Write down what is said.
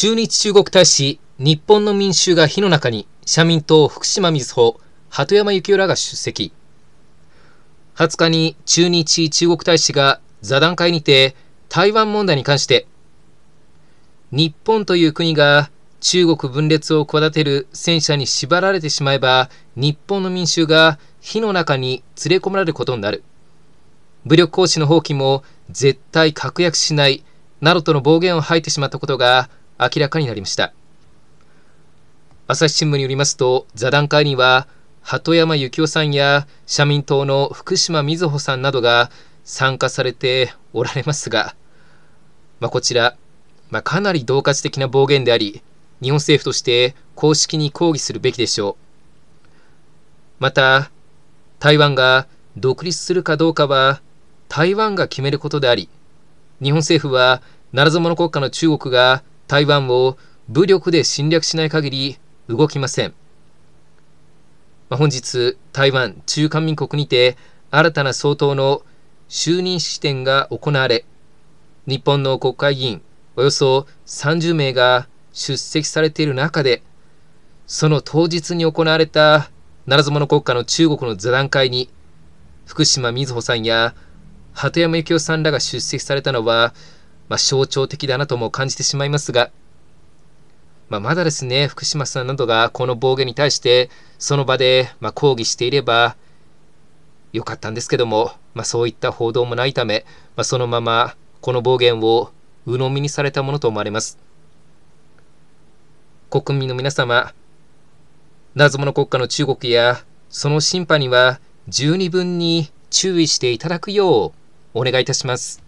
駐日中国大使、日本の民衆が火の中に、社民党福島みずほ、鳩山幸夫らが出席。20日に駐日中国大使が座談会にて、台湾問題に関して、日本という国が中国分裂を企てる戦車に縛られてしまえば、日本の民衆が火の中に連れ込まれることになる。武力行使の放棄も絶対確約しない、などとの暴言を吐いてしまったことが、明らかになりました朝日新聞によりますと座談会には鳩山幸夫さんや社民党の福島瑞穂さんなどが参加されておられますが、まあ、こちら、まあ、かなり恫喝的な暴言であり日本政府として公式に抗議するべきでしょうまた台湾が独立するかどうかは台湾が決めることであり日本政府はならず者国家の中国が台湾を武力で侵略しない限り動きません。まあ、本日、台湾、中華民国にて新たな総統の就任式典が行われ、日本の国会議員およそ30名が出席されている中で、その当日に行われたならず者国家の中国の座談会に、福島みずほさんや鳩山幸夫さんらが出席されたのは、まあ、象徴的だなとも感じてしまいますが、まあ、まだですね、福島さんなどがこの暴言に対して、その場でま抗議していればよかったんですけども、まあ、そういった報道もないため、まあ、そのままこの暴言を鵜呑みにされたものと思われます。国民の皆様、謎の国家の中国やその審判には十二分に注意していただくようお願いいたします。